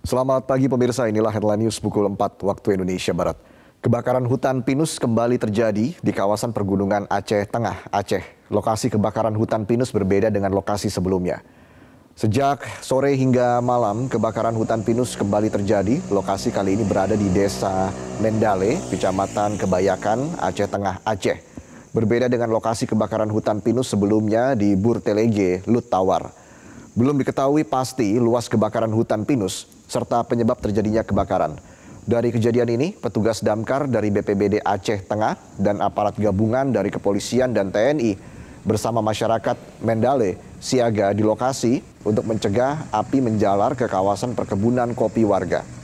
Selamat pagi pemirsa, inilah headline news pukul 4 waktu Indonesia Barat. Kebakaran hutan pinus kembali terjadi di kawasan pergunungan Aceh Tengah, Aceh. Lokasi kebakaran hutan pinus berbeda dengan lokasi sebelumnya. Sejak sore hingga malam, kebakaran hutan pinus kembali terjadi. Lokasi kali ini berada di Desa Mendale, Kecamatan Kebayakan, Aceh Tengah, Aceh. Berbeda dengan lokasi kebakaran hutan pinus sebelumnya di Burtelege, Lutawar. Belum diketahui pasti luas kebakaran hutan pinus, serta penyebab terjadinya kebakaran. Dari kejadian ini, petugas damkar dari BPBD Aceh Tengah dan aparat gabungan dari kepolisian dan TNI bersama masyarakat Mendale siaga di lokasi untuk mencegah api menjalar ke kawasan perkebunan kopi warga.